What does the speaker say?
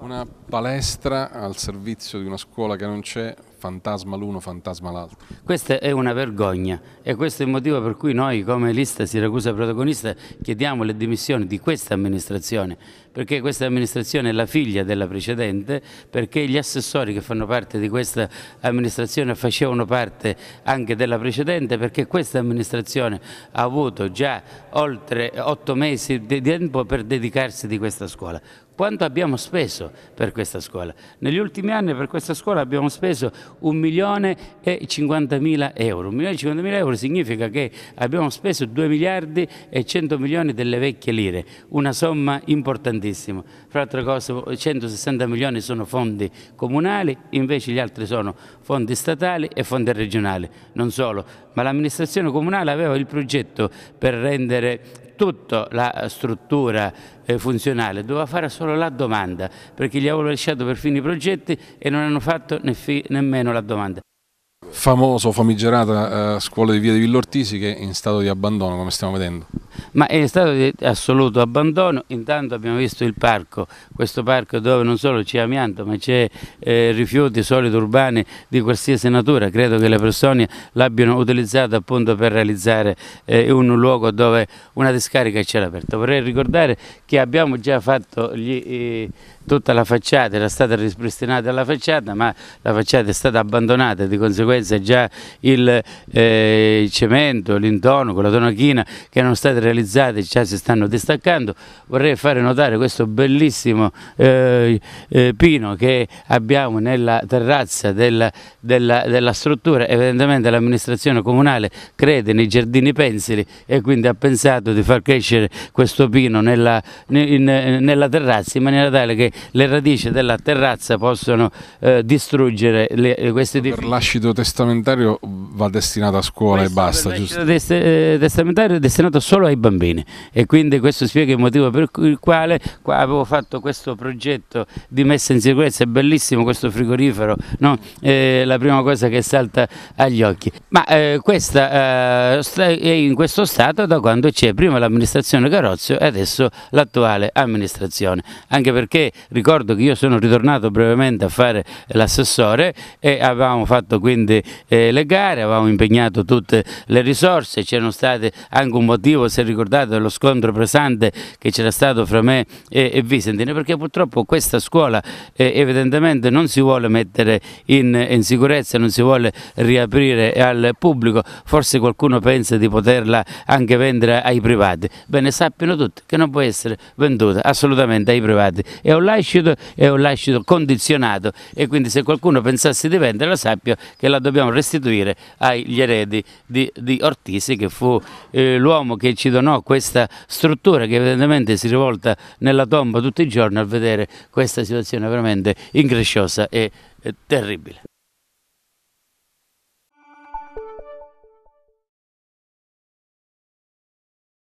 Una palestra al servizio di una scuola che non c'è, fantasma l'uno, fantasma l'altro. Questa è una vergogna e questo è il motivo per cui noi come lista Siracusa Protagonista chiediamo le dimissioni di questa amministrazione, perché questa amministrazione è la figlia della precedente, perché gli assessori che fanno parte di questa amministrazione facevano parte anche della precedente, perché questa amministrazione ha avuto già oltre otto mesi di tempo per dedicarsi di questa scuola. Quanto abbiamo speso per questa scuola? Negli ultimi anni per questa scuola abbiamo speso 1 milione e 50 mila euro. 1 milione e 50 mila euro significa che abbiamo speso 2 miliardi e 100 milioni delle vecchie lire, una somma importantissima. Fra altre cose 160 milioni sono fondi comunali, invece gli altri sono fondi statali e fondi regionali. Non solo, ma l'amministrazione comunale aveva il progetto per rendere tutta la struttura eh, funzionale, doveva fare solo la domanda, perché gli avevano lasciato perfino i progetti e non hanno fatto nemmeno la domanda. Famoso, famigerata eh, scuola di via di Villortisi che è in stato di abbandono, come stiamo vedendo ma è stato di assoluto abbandono, intanto abbiamo visto il parco, questo parco dove non solo c'è amianto ma c'è eh, rifiuti solidi urbani di qualsiasi natura, credo che le persone l'abbiano utilizzato appunto per realizzare eh, un luogo dove una discarica c'era aperta. Vorrei ricordare che abbiamo già fatto gli, eh, tutta la facciata, era stata ripristinata la facciata ma la facciata è stata abbandonata, di conseguenza già il eh, cemento, l'intono, con la tonachina che erano state realizzate realizzate già si stanno distaccando, vorrei fare notare questo bellissimo eh, eh, pino che abbiamo nella terrazza della, della, della struttura, evidentemente l'amministrazione comunale crede nei giardini pensili e quindi ha pensato di far crescere questo pino nella, in, nella terrazza in maniera tale che le radici della terrazza possano eh, distruggere le, questi Per l'ascito testamentario va destinato a scuola Questo e basta, giusto? L'ascito eh, testamentario è destinato solo ai bambini e quindi questo spiega il motivo per il quale qua avevo fatto questo progetto di messa in sicurezza, è bellissimo questo frigorifero, no? eh, la prima cosa che salta agli occhi. Ma eh, questa eh, è in questo stato da quando c'è prima l'amministrazione Carozio e adesso l'attuale amministrazione, anche perché ricordo che io sono ritornato brevemente a fare l'assessore e avevamo fatto quindi eh, le gare, avevamo impegnato tutte le risorse, c'erano state anche un motivo se si ricordato dello scontro pesante che c'era stato fra me e, e Visentine, perché purtroppo questa scuola eh, evidentemente non si vuole mettere in, in, sicurezza, non si vuole riaprire al pubblico, forse qualcuno pensa di poterla anche vendere ai privati. Bene, sappiano tutti che non può essere venduta assolutamente ai privati, è un lascito, è un lascito condizionato e quindi se qualcuno pensasse di venderla sappia che la dobbiamo restituire agli eredi di, di Ortisi che fu eh, l'uomo che ci riuscito no questa struttura che evidentemente si rivolta nella tomba tutti i giorni a vedere questa situazione veramente incresciosa e terribile.